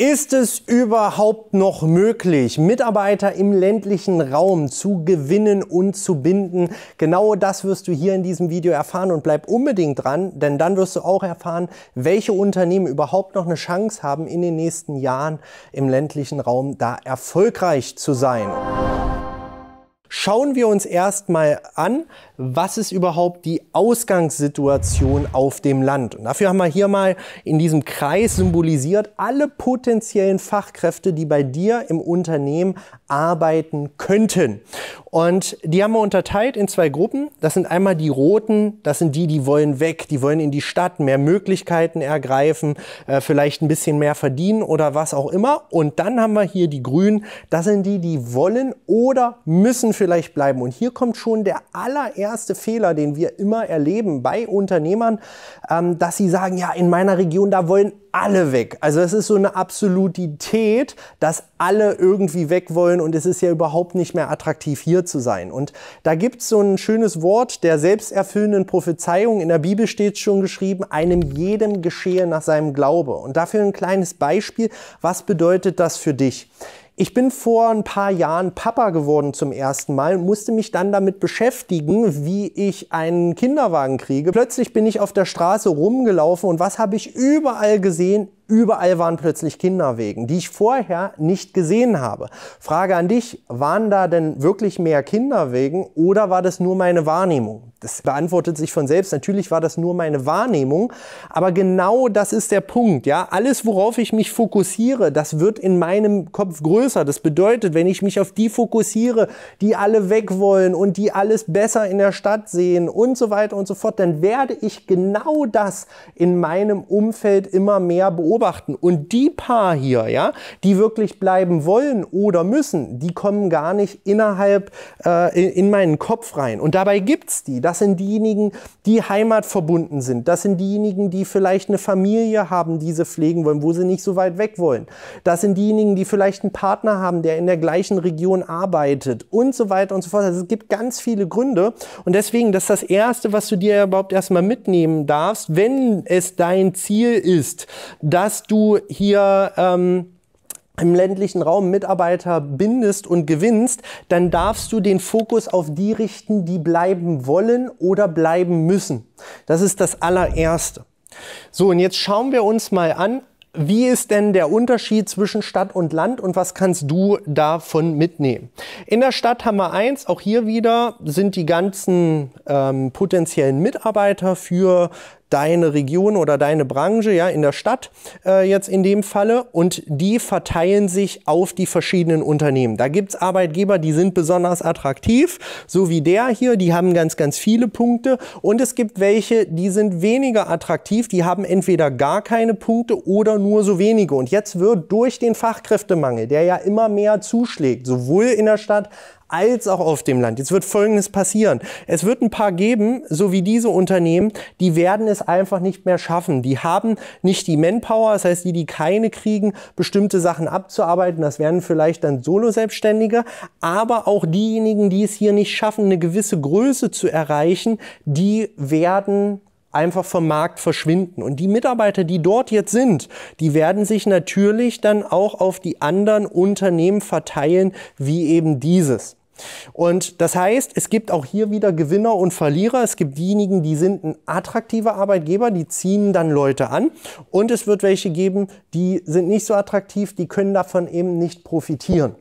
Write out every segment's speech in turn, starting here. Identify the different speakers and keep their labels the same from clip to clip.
Speaker 1: Ist es überhaupt noch möglich, Mitarbeiter im ländlichen Raum zu gewinnen und zu binden? Genau das wirst du hier in diesem Video erfahren und bleib unbedingt dran, denn dann wirst du auch erfahren, welche Unternehmen überhaupt noch eine Chance haben, in den nächsten Jahren im ländlichen Raum da erfolgreich zu sein. Schauen wir uns erstmal an, was ist überhaupt die Ausgangssituation auf dem Land. Und dafür haben wir hier mal in diesem Kreis symbolisiert alle potenziellen Fachkräfte, die bei dir im Unternehmen arbeiten könnten. Und die haben wir unterteilt in zwei Gruppen. Das sind einmal die Roten, das sind die, die wollen weg, die wollen in die Stadt, mehr Möglichkeiten ergreifen, äh, vielleicht ein bisschen mehr verdienen oder was auch immer. Und dann haben wir hier die Grünen, das sind die, die wollen oder müssen vielleicht bleiben. Und hier kommt schon der allererste Fehler, den wir immer erleben bei Unternehmern, ähm, dass sie sagen, ja, in meiner Region, da wollen alle weg. Also es ist so eine Absolutität, dass alle irgendwie weg wollen und es ist ja überhaupt nicht mehr attraktiv hier zu sein. Und da gibt es so ein schönes Wort der selbsterfüllenden Prophezeiung. In der Bibel steht schon geschrieben, einem jedem geschehe nach seinem Glaube. Und dafür ein kleines Beispiel, was bedeutet das für dich? Ich bin vor ein paar Jahren Papa geworden zum ersten Mal und musste mich dann damit beschäftigen, wie ich einen Kinderwagen kriege. Plötzlich bin ich auf der Straße rumgelaufen und was habe ich überall gesehen? Überall waren plötzlich Kinderwegen, die ich vorher nicht gesehen habe. Frage an dich, waren da denn wirklich mehr Kinderwegen oder war das nur meine Wahrnehmung? Das beantwortet sich von selbst. Natürlich war das nur meine Wahrnehmung, aber genau das ist der Punkt, ja? Alles worauf ich mich fokussiere, das wird in meinem Kopf größer. Das bedeutet, wenn ich mich auf die fokussiere, die alle weg wollen und die alles besser in der Stadt sehen und so weiter und so fort, dann werde ich genau das in meinem Umfeld immer mehr beobachten beobachten. Und die paar hier, ja, die wirklich bleiben wollen oder müssen, die kommen gar nicht innerhalb äh, in meinen Kopf rein. Und dabei gibt es die. Das sind diejenigen, die heimatverbunden sind. Das sind diejenigen, die vielleicht eine Familie haben, die sie pflegen wollen, wo sie nicht so weit weg wollen. Das sind diejenigen, die vielleicht einen Partner haben, der in der gleichen Region arbeitet und so weiter und so fort. Also es gibt ganz viele Gründe. Und deswegen, das ist das Erste, was du dir überhaupt erstmal mitnehmen darfst, wenn es dein Ziel ist, dass dass du hier ähm, im ländlichen Raum Mitarbeiter bindest und gewinnst, dann darfst du den Fokus auf die richten, die bleiben wollen oder bleiben müssen. Das ist das allererste. So, und jetzt schauen wir uns mal an, wie ist denn der Unterschied zwischen Stadt und Land und was kannst du davon mitnehmen? In der Stadt haben wir eins, auch hier wieder sind die ganzen ähm, potenziellen Mitarbeiter für deine Region oder deine Branche, ja, in der Stadt äh, jetzt in dem Falle. Und die verteilen sich auf die verschiedenen Unternehmen. Da gibt es Arbeitgeber, die sind besonders attraktiv, so wie der hier, die haben ganz, ganz viele Punkte. Und es gibt welche, die sind weniger attraktiv, die haben entweder gar keine Punkte oder nur so wenige. Und jetzt wird durch den Fachkräftemangel, der ja immer mehr zuschlägt, sowohl in der Stadt als auch auf dem Land. Jetzt wird Folgendes passieren. Es wird ein paar geben, so wie diese Unternehmen, die werden es einfach nicht mehr schaffen. Die haben nicht die Manpower, das heißt, die, die keine kriegen, bestimmte Sachen abzuarbeiten. Das werden vielleicht dann Solo-Selbstständige, aber auch diejenigen, die es hier nicht schaffen, eine gewisse Größe zu erreichen, die werden einfach vom Markt verschwinden. Und die Mitarbeiter, die dort jetzt sind, die werden sich natürlich dann auch auf die anderen Unternehmen verteilen, wie eben dieses. Und das heißt, es gibt auch hier wieder Gewinner und Verlierer. Es gibt diejenigen, die sind ein attraktiver Arbeitgeber, die ziehen dann Leute an. Und es wird welche geben, die sind nicht so attraktiv, die können davon eben nicht profitieren.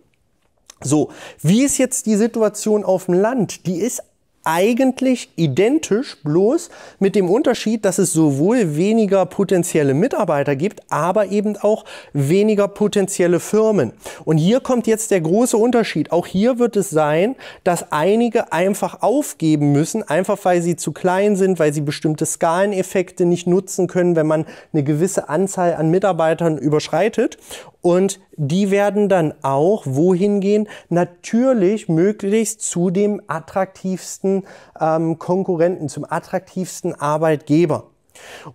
Speaker 1: So, wie ist jetzt die Situation auf dem Land? Die ist eigentlich identisch, bloß mit dem Unterschied, dass es sowohl weniger potenzielle Mitarbeiter gibt, aber eben auch weniger potenzielle Firmen. Und hier kommt jetzt der große Unterschied. Auch hier wird es sein, dass einige einfach aufgeben müssen, einfach weil sie zu klein sind, weil sie bestimmte Skaleneffekte nicht nutzen können, wenn man eine gewisse Anzahl an Mitarbeitern überschreitet. Und die werden dann auch wohin gehen? Natürlich möglichst zu dem attraktivsten ähm, Konkurrenten, zum attraktivsten Arbeitgeber.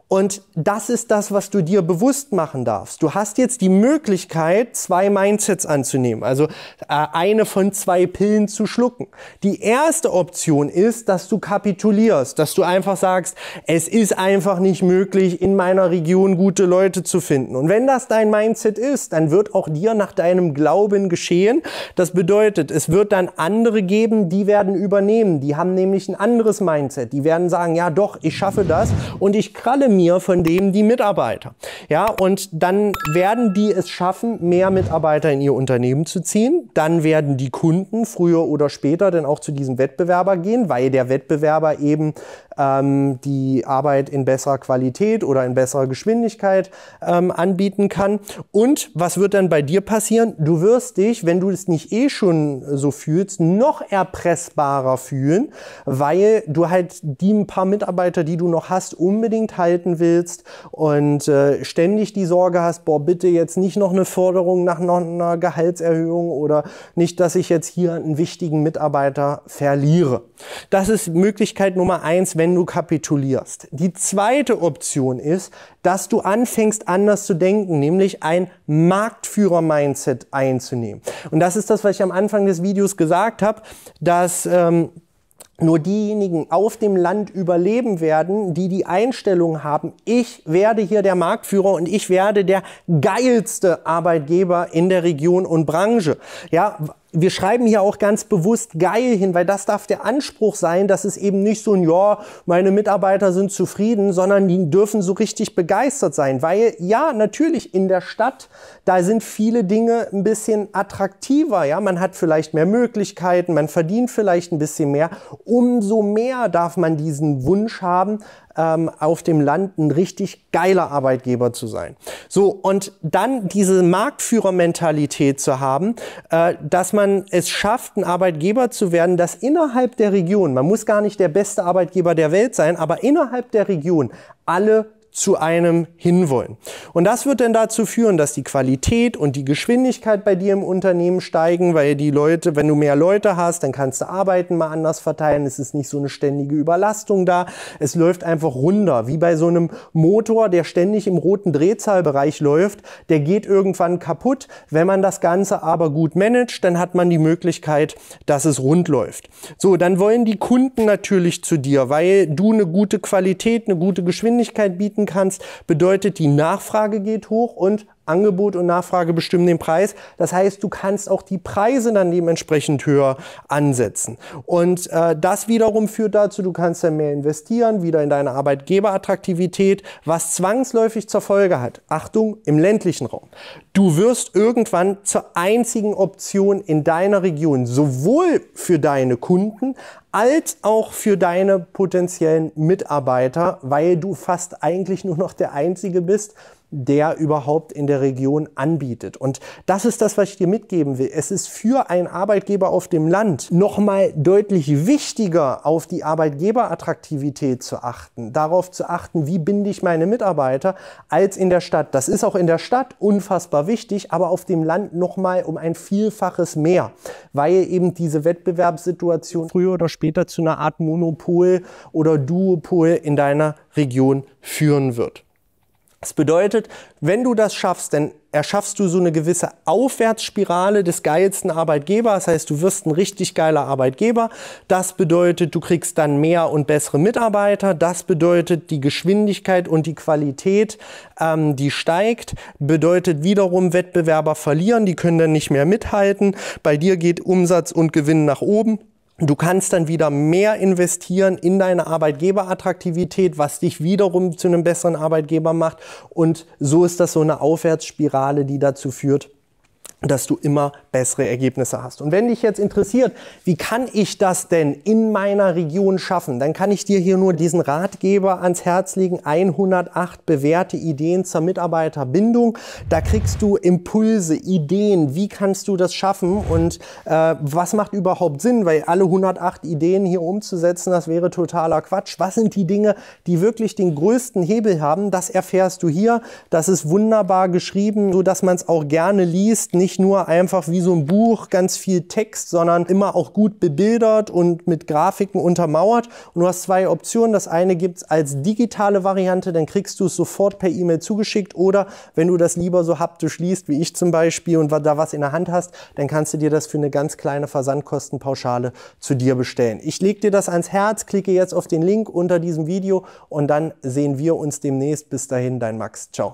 Speaker 1: Und das ist das, was du dir bewusst machen darfst. Du hast jetzt die Möglichkeit, zwei Mindsets anzunehmen, also äh, eine von zwei Pillen zu schlucken. Die erste Option ist, dass du kapitulierst, dass du einfach sagst, es ist einfach nicht möglich, in meiner Region gute Leute zu finden. Und wenn das dein Mindset ist, dann wird auch dir nach deinem Glauben geschehen. Das bedeutet, es wird dann andere geben, die werden übernehmen. Die haben nämlich ein anderes Mindset. Die werden sagen, ja doch, ich schaffe das und ich kralle mir von dem die Mitarbeiter. Ja, und dann werden die es schaffen, mehr Mitarbeiter in ihr Unternehmen zu ziehen. Dann werden die Kunden früher oder später dann auch zu diesem Wettbewerber gehen, weil der Wettbewerber eben ähm, die Arbeit in besserer Qualität oder in besserer Geschwindigkeit ähm, anbieten kann. Und was wird dann bei dir passieren? Du wirst dich, wenn du es nicht eh schon so fühlst, noch erpressbarer fühlen, weil du halt die ein paar Mitarbeiter, die du noch hast, unbedingt unbedingt halten willst und äh, ständig die Sorge hast, boah, bitte jetzt nicht noch eine Forderung nach noch einer Gehaltserhöhung oder nicht, dass ich jetzt hier einen wichtigen Mitarbeiter verliere. Das ist Möglichkeit Nummer eins, wenn du kapitulierst. Die zweite Option ist, dass du anfängst anders zu denken, nämlich ein Marktführer-Mindset einzunehmen. Und das ist das, was ich am Anfang des Videos gesagt habe, dass ähm, nur diejenigen auf dem Land überleben werden, die die Einstellung haben, ich werde hier der Marktführer und ich werde der geilste Arbeitgeber in der Region und Branche. Ja, wir schreiben hier auch ganz bewusst geil hin, weil das darf der Anspruch sein, dass es eben nicht so ein, ja, meine Mitarbeiter sind zufrieden, sondern die dürfen so richtig begeistert sein. Weil ja, natürlich in der Stadt, da sind viele Dinge ein bisschen attraktiver. Ja, man hat vielleicht mehr Möglichkeiten, man verdient vielleicht ein bisschen mehr. Umso mehr darf man diesen Wunsch haben, ähm, auf dem Land ein richtig geiler Arbeitgeber zu sein. So, und dann diese Marktführermentalität zu haben, äh, dass man es schafft, ein Arbeitgeber zu werden, das innerhalb der Region, man muss gar nicht der beste Arbeitgeber der Welt sein, aber innerhalb der Region alle zu einem hinwollen. Und das wird dann dazu führen, dass die Qualität und die Geschwindigkeit bei dir im Unternehmen steigen, weil die Leute, wenn du mehr Leute hast, dann kannst du Arbeiten mal anders verteilen, es ist nicht so eine ständige Überlastung da, es läuft einfach runter, wie bei so einem Motor, der ständig im roten Drehzahlbereich läuft, der geht irgendwann kaputt. Wenn man das Ganze aber gut managt, dann hat man die Möglichkeit, dass es rund läuft. So, dann wollen die Kunden natürlich zu dir, weil du eine gute Qualität, eine gute Geschwindigkeit bieten kannst, bedeutet, die Nachfrage geht hoch und Angebot und Nachfrage bestimmen den Preis. Das heißt, du kannst auch die Preise dann dementsprechend höher ansetzen. Und äh, das wiederum führt dazu, du kannst dann mehr investieren, wieder in deine Arbeitgeberattraktivität, was zwangsläufig zur Folge hat. Achtung, im ländlichen Raum. Du wirst irgendwann zur einzigen Option in deiner Region, sowohl für deine Kunden als auch für deine potenziellen Mitarbeiter, weil du fast eigentlich nur noch der Einzige bist, der überhaupt in der Region anbietet. Und das ist das, was ich dir mitgeben will. Es ist für einen Arbeitgeber auf dem Land nochmal deutlich wichtiger, auf die Arbeitgeberattraktivität zu achten, darauf zu achten, wie binde ich meine Mitarbeiter, als in der Stadt. Das ist auch in der Stadt unfassbar wichtig, aber auf dem Land nochmal um ein Vielfaches mehr, weil eben diese Wettbewerbssituation früher oder später zu einer Art Monopol oder Duopol in deiner Region führen wird. Das bedeutet, wenn du das schaffst, dann erschaffst du so eine gewisse Aufwärtsspirale des geilsten Arbeitgebers. Das heißt, du wirst ein richtig geiler Arbeitgeber. Das bedeutet, du kriegst dann mehr und bessere Mitarbeiter. Das bedeutet, die Geschwindigkeit und die Qualität, ähm, die steigt. Bedeutet wiederum, Wettbewerber verlieren, die können dann nicht mehr mithalten. Bei dir geht Umsatz und Gewinn nach oben. Du kannst dann wieder mehr investieren in deine Arbeitgeberattraktivität, was dich wiederum zu einem besseren Arbeitgeber macht. Und so ist das so eine Aufwärtsspirale, die dazu führt, dass du immer bessere Ergebnisse hast. Und wenn dich jetzt interessiert, wie kann ich das denn in meiner Region schaffen, dann kann ich dir hier nur diesen Ratgeber ans Herz legen, 108 bewährte Ideen zur Mitarbeiterbindung. Da kriegst du Impulse, Ideen, wie kannst du das schaffen und äh, was macht überhaupt Sinn, weil alle 108 Ideen hier umzusetzen, das wäre totaler Quatsch. Was sind die Dinge, die wirklich den größten Hebel haben? Das erfährst du hier. Das ist wunderbar geschrieben, so dass man es auch gerne liest, nicht nicht nur einfach wie so ein Buch ganz viel Text, sondern immer auch gut bebildert und mit Grafiken untermauert. Und du hast zwei Optionen. Das eine gibt es als digitale Variante, dann kriegst du es sofort per E-Mail zugeschickt. Oder wenn du das lieber so haptisch liest, wie ich zum Beispiel, und da was in der Hand hast, dann kannst du dir das für eine ganz kleine Versandkostenpauschale zu dir bestellen. Ich lege dir das ans Herz, klicke jetzt auf den Link unter diesem Video und dann sehen wir uns demnächst. Bis dahin, dein Max. Ciao.